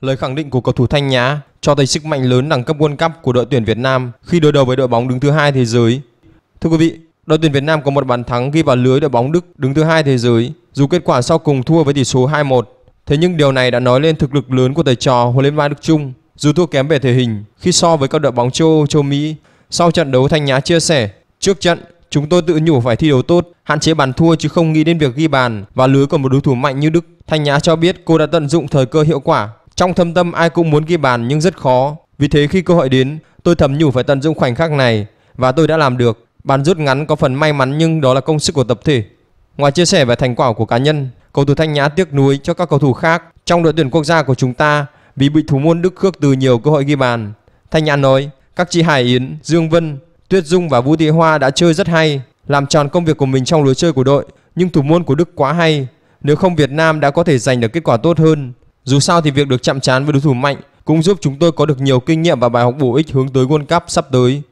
Lời khẳng định của cầu thủ Thanh Nhã cho thấy sức mạnh lớn đẳng cấp World Cup của đội tuyển Việt Nam khi đối đầu với đội bóng đứng thứ hai thế giới. Thưa quý vị, đội tuyển Việt Nam có một bàn thắng ghi vào lưới đội bóng Đức đứng thứ hai thế giới, dù kết quả sau cùng thua với tỷ số 2-1. Thế nhưng điều này đã nói lên thực lực lớn của thầy trò huấn luyện viên Đức Trung, dù thua kém về thể hình khi so với các đội bóng châu Âu, châu Mỹ. Sau trận đấu Thanh Nhã chia sẻ, trước trận chúng tôi tự nhủ phải thi đấu tốt, hạn chế bàn thua chứ không nghĩ đến việc ghi bàn và lưới của một đối thủ mạnh như Đức. Thanh Nhã cho biết cô đã tận dụng thời cơ hiệu quả trong thâm tâm ai cũng muốn ghi bàn nhưng rất khó. Vì thế khi cơ hội đến, tôi thầm nhủ phải tận dụng khoảnh khắc này và tôi đã làm được. Bàn rút ngắn có phần may mắn nhưng đó là công sức của tập thể. Ngoài chia sẻ về thành quả của cá nhân, cầu thủ Thanh Nhã tiếc nuối cho các cầu thủ khác trong đội tuyển quốc gia của chúng ta vì bị thủ môn Đức Khước từ nhiều cơ hội ghi bàn. Thanh Nhã nói, các chị Hải Yến, Dương Vân, Tuyết Dung và Vũ Thị Hoa đã chơi rất hay, làm tròn công việc của mình trong lối chơi của đội, nhưng thủ môn của Đức quá hay. Nếu không Việt Nam đã có thể giành được kết quả tốt hơn. Dù sao thì việc được chạm trán với đối thủ mạnh cũng giúp chúng tôi có được nhiều kinh nghiệm và bài học bổ ích hướng tới World Cup sắp tới.